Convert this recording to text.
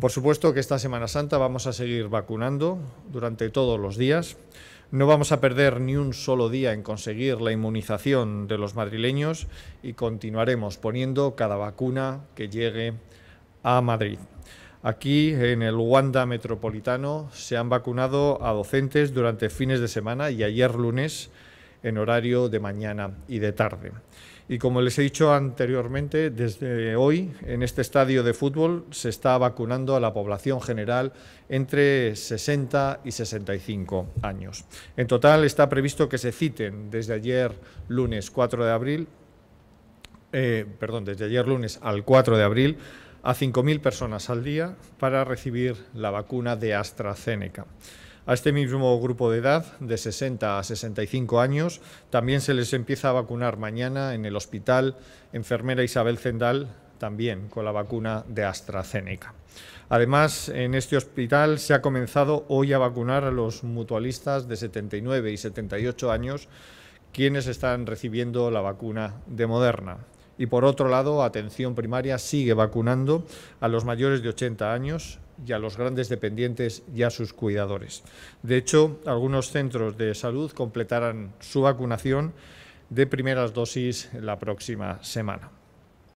Por supuesto que esta Semana Santa vamos a seguir vacunando durante todos los días. No vamos a perder ni un solo día en conseguir la inmunización de los madrileños y continuaremos poniendo cada vacuna que llegue a Madrid. Aquí, en el Wanda Metropolitano, se han vacunado a docentes durante fines de semana y ayer lunes en horario de mañana y de tarde. Y como les he dicho anteriormente, desde hoy en este estadio de fútbol se está vacunando a la población general entre 60 y 65 años. En total está previsto que se citen desde ayer lunes 4 de abril, eh, perdón, desde ayer lunes al 4 de abril a 5.000 personas al día para recibir la vacuna de AstraZeneca. A este mismo grupo de edad, de 60 a 65 años, también se les empieza a vacunar mañana en el hospital enfermera Isabel Zendal, también con la vacuna de AstraZeneca. Además, en este hospital se ha comenzado hoy a vacunar a los mutualistas de 79 y 78 años, quienes están recibiendo la vacuna de Moderna. Y por otro lado, Atención Primaria sigue vacunando a los mayores de 80 años, y a los grandes dependientes y a sus cuidadores. De hecho, algunos centros de salud completarán su vacunación de primeras dosis la próxima semana.